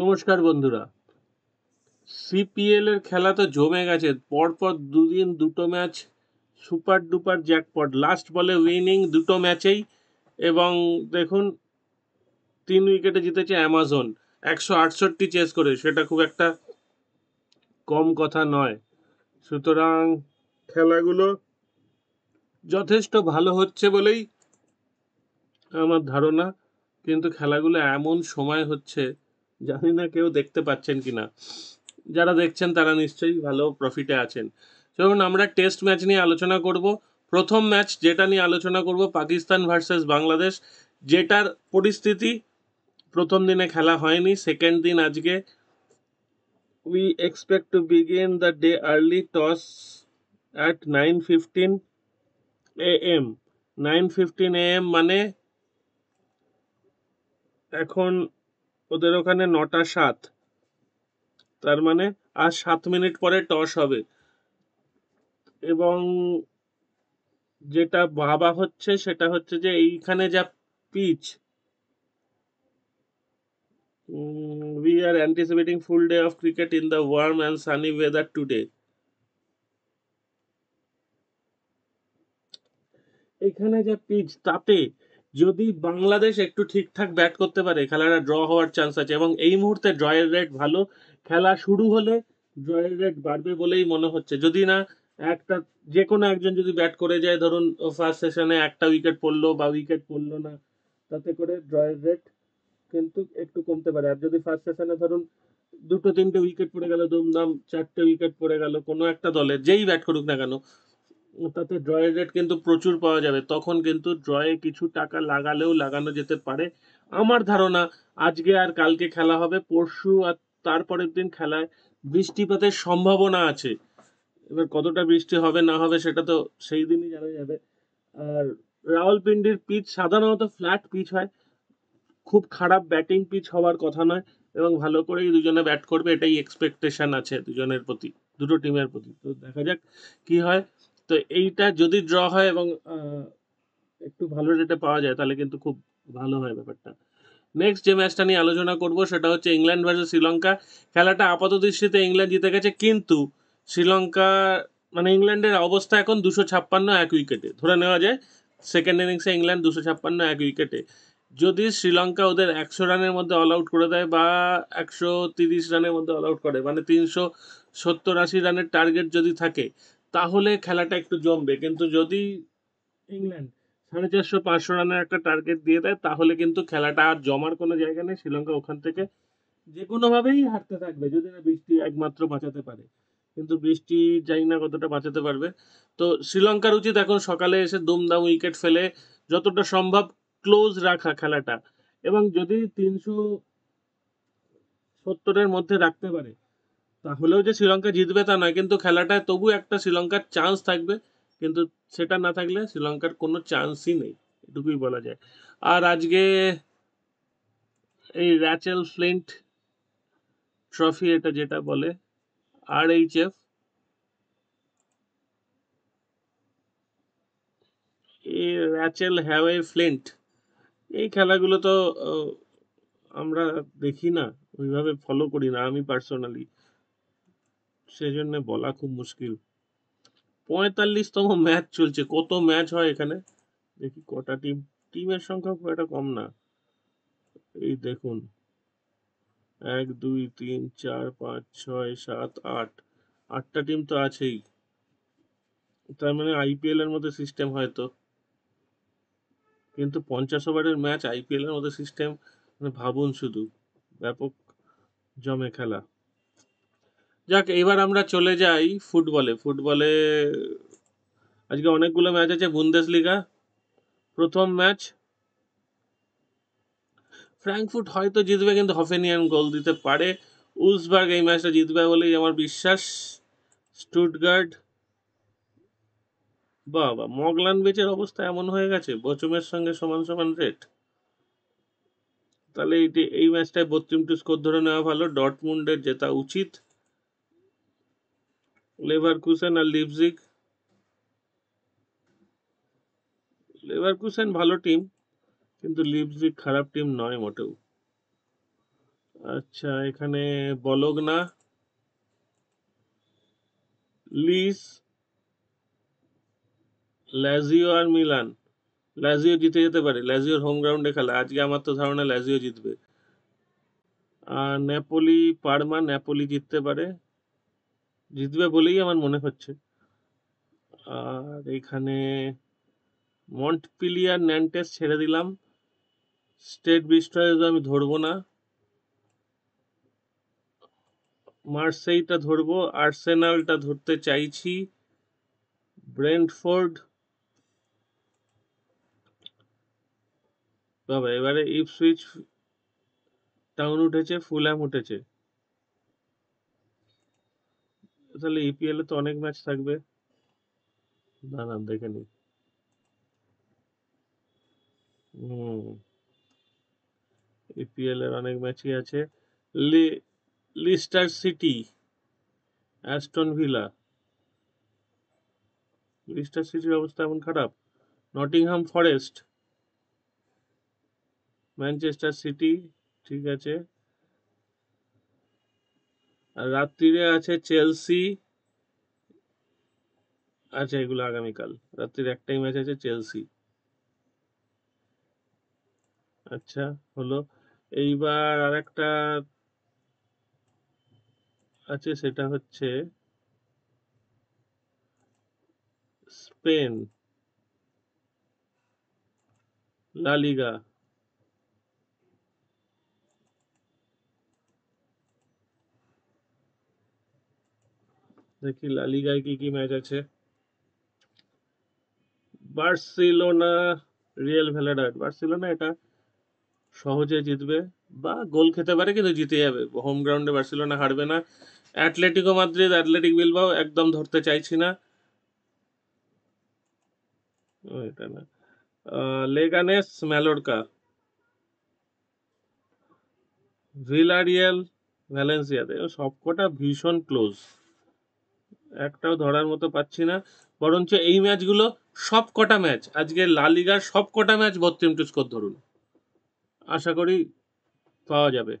নমস্কার বন্ধুরা সিপিএল এর খেলা তো জমে গেছে পরপর দুদিন দুটো match super duper jackpot last বলে উইনিং দুটো ম্যাচেই এবং দেখুন তিন উইকেটে জিতেছে অ্যামাজন একশো আটষট্টি চেস করে সেটা খুব একটা কম কথা নয় সুতরাং খেলাগুলো যথেষ্ট ভালো হচ্ছে বলেই আমার ধারণা কিন্তু খেলাগুলো এমন সময় হচ্ছে জানি না কেউ দেখতে পাচ্ছেন কি না যারা দেখছেন তারা নিশ্চয়ই ভালো প্রফিটে আছেন চলুন আমরা টেস্ট ম্যাচ নিয়ে আলোচনা করব প্রথম ম্যাচ যেটা নিয়ে আলোচনা করব পাকিস্তান ভার্সেস বাংলাদেশ যেটার পরিস্থিতি প্রথম দিনে খেলা হয়নি সেকেন্ড দিন আজকে we expect to begin the day early toss at nine fifteen A M nine fifteen A M মানে এখন ওদের ওখানে নটা সাত তার মানে আর সাত মিনিট পরে টস হবে এবং যেটা ভাবা হচ্ছে সেটা হচ্ছে যে এইখানে যা pitch we are anticipating full day of cricket in the warm and sunny weather today এখানে যে পিচ তাতে যদি বাংলাদেশ একটু ঠিকঠাক ব্যাট করতে পারে খেলাটা ড্র হওয়ার চান্স আছে এবং এই মুহূর্তে ড্রয়ের রেট ভালো খেলা শুরু হলে ড্রয়ের রেট বাড়বে বলেই মনে হচ্ছে যদি না একটা যে কোনো একজন যদি ব্যাট করে যায় ধরুন ফার্স্ট সেশনে একটা উইকেট পড়লো বা উইকেট পড়লো না তাতে করে ড্রয়ের রেট কিন্তু একটু কমতে পারে আর যদি ফার্স্ট সেশনে ধরুন দুটো তিনটে উইকেট পড়ে গেল দুমদাম চারটে উইকেট পড়ে গেল কোনো একটা দলের যেই ব্যাট করুক না কেন তাতে ড্রয়ের রেট কিন্তু প্রচুর পাওয়া যাবে তখন কিন্তু ড্রয়ে কিছু টাকা লাগালেও লাগানো যেতে পারে আমার ধারণা আজকে আর কালকে খেলা হবে পরশু আর তারপরের দিন খেলায় বৃষ্টিপাতের সম্ভাবনা আছে এবার কতটা বৃষ্টি হবে না হবে সেটা তো সেই দিনই জানা যাবে আর রাওয়ালপিন্ডির পিচ সাধারণত ফ্ল্যাট পিচ হয় খুব খারাপ ব্যাটিং পিচ হওয়ার কথা নয় এবং ভালো করেই দুজনে ব্যাট করবে এটাই এক্সপেকটেশন আছে দুজনের প্রতি দুটো টিমের প্রতি তো দেখা যাক কি হয় তো এইটা যদি ড্র হয় এবং একটু ভালো রেটে পাওয়া যায় তাহলে কিন্তু খুব ভালো হয় ব্যাপারটা নেক্সট যে ম্যাচটা নিয়ে আলোচনা করব সেটা হচ্ছে ইংল্যান্ড ভার্সেস শ্রীলঙ্কা খেলাটা আপাত দৃষ্টিতে ইংল্যান্ড জিতে গেছে কিন্তু শ্রীলঙ্কা মানে ইংল্যান্ডের অবস্থা এখন দুশো ছাপ্পান্ন এক উইকেটে ধরে নেওয়া যায় সেকেন্ড ইনিংসে ইংল্যান্ড দুশো ছাপ্পান্ন এক উইকেটে যদি শ্রীলঙ্কা ওদের একশো রানের মধ্যে অল আউট করে দেয় বা একশো তিরিশ রানের মধ্যে অল আউট করে মানে তিনশো সত্তর আশি রানের টার্গেট যদি থাকে তাহলে খেলাটা একটু জমবে কিন্তু যদি ইংল্যান্ড সাড়ে চারশো পাঁচশো রানের একটা টার্গেট দিয়ে দেয় তাহলে কিন্তু খেলাটা আর জমার কোনো জায়গা নেই শ্রীলঙ্কা ওখান থেকে যে কোনোভাবেই হারতে থাকবে যদি না বৃষ্টি একমাত্র বাঁচাতে পারে কিন্তু বৃষ্টি জানি না কতটা বাঁচাতে পারবে তো শ্রীলঙ্কার উচিত এখন সকালে এসে দুমদাম উইকেট ফেলে যতটা সম্ভব ক্লোজ রাখা খেলাটা এবং যদি তিনশো সত্তরের মধ্যে রাখতে পারে তাহলেও যে শ্রীলঙ্কা জিতবে তা নয় কিন্তু খেলাটায় তবু একটা শ্রীলঙ্কার চান্স থাকবে কিন্তু সেটা না থাকলে শ্রীলঙ্কার কোনো চান্সই নেই এটুকুই বলা যায় আর আজকে এই র্যাচেল ফ্লিন্ট ট্রফি এটা যেটা বলে আর এইচ এফ এই র্যাচেল হ্যাওয়ে ফ্লিন্ট এই খেলাগুলো তো আমরা দেখি না ওইভাবে ফলো করি না আমি পার্সোনালি সেজন্য বলা খুব মুশকিল পঁয়তাল্লিশতম ম্যাচ চলছে কত ম্যাচ হয় এখানে দেখি কটা টিম টিমের সংখ্যা খুব একটা কম না এই দেখুন এক দুই তিন চার পাঁচ ছয় সাত আট আটটা টিম তো আছেই তার মানে আইপিএল এর মধ্যে সিস্টেম হয়তো কিন্তু পঞ্চাশ ওভারের ম্যাচ আইপিএল এর মধ্যে সিস্টেম মানে ভাবুন শুধু ব্যাপক জমে খেলা যাক এবার আমরা চলে যাই ফুটবলে ফুটবলে আজকে অনেকগুলো ম্যাচ আছে বুন্দেশ লিগা প্রথম ম্যাচ ফ্র্যাঙ্কফুট হয়তো জিতবে কিন্তু হফেনিয়ান গোল দিতে পারে উলসবার্গ এই ম্যাচটা জিতবে বলেই আমার বিশ্বাস স্টুটগার্ড বাবা মগলান বেচের অবস্থা এমন হয়ে গেছে বচমের সঙ্গে সমান সমান রেট তাহলে এই ম্যাচটায় বত্রিম টু স্কোর ধরে নেওয়া ভালো ডটমুন্ডের জেতা উচিত লেভারকুসেন আর লিপজিক লেভারকুসেন ভালো টিম কিন্তু লিপজিক খারাপ টিম নয় মোটেও আচ্ছা এখানে বলগনা লিস ল্যাজিও আর মিলান ল্যাজিও জিতে যেতে পারে ল্যাজিওর হোম গ্রাউন্ডে খেলা আজকে আমার তো ধারণা ল্যাজিও জিতবে আর নেপোলি পারমা ন্যাপোলি জিততে পারে জিতবে বলেই আমার মনে হচ্ছে আর এখানে মন্টপিলিয়ার ন্যান্টেস ছেড়ে দিলাম স্টেট বিস্টয়েজ আমি ধরবো না মার্সেইটা ধরবো আর্সেনালটা ধরতে চাইছি ব্রেন্টফোর্ড তবে এবারে ইপসুইচ টাউন উঠেছে ফুল্যাম উঠেছে তাহলে ইপিএল e এ তো অনেক ম্যাচ থাকবে না না দেখে নি হুম ইপিএল e এর অনেক ম্যাচই আছে Leicester City Aston Villa Leicester সিটির অবস্থা এমন খারাপ নটিংহাম ফরেস্ট ম্যানচেস্টার সিটি ঠিক আছে রাত্রিরে আছে চেলসি আচ্ছা এগুলো আগামীকাল রাত্রির একটাই ম্যাচ আছে চেলসি আচ্ছা হলো এইবার আর একটা আছে সেটা হচ্ছে স্পেন লালিগা দেখি লালিগায় কি কি ম্যাচ আছে বার্সিলোনা রিয়েল ভ্যালাডার বার্সিলোনা এটা সহজে জিতবে বা গোল খেতে পারে কিন্তু জিতে যাবে হোম গ্রাউন্ডে বার্সিলোনা হারবে না অ্যাটলেটিকো মাদ্রিদ অ্যাটলেটিক বিলবাও একদম ধরতে চাইছি না এটা না লেগানেস ম্যালোরকা ভিলারিয়াল ভ্যালেন্সিয়াতে সবকটা ভীষণ ক্লোজ একটাও ধরার মতো পাচ্ছি না বরঞ্চ এই ম্যাচগুলো সব কটা ম্যাচ আজকে লা লিগার সব কটা ম্যাচ বত্রিম টু স্কোর ধরুন আশা করি পাওয়া যাবে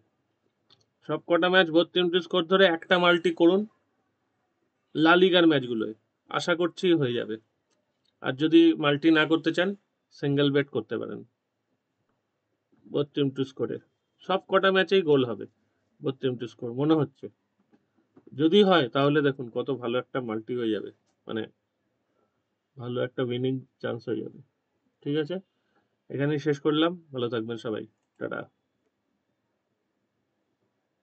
সব কটা ম্যাচ বত্রিম টু স্কোর ধরে একটা মাল্টি করুন লা লিগার ম্যাচগুলোয় আশা করছি হয়ে যাবে আর যদি মাল্টি না করতে চান সিঙ্গেল বেট করতে পারেন বত্রিম টু স্কোরে সব কটা ম্যাচেই গোল হবে বত্রিম টু স্কোর মনে হচ্ছে যদি হয় তাহলে দেখুন কত ভালো একটা মাল্টি হয়ে যাবে মানে ভালো একটা উইনিং চান্স হয়ে যাবে ঠিক আছে এখানেই শেষ করলাম ভালো থাকবেন সবাই টাটা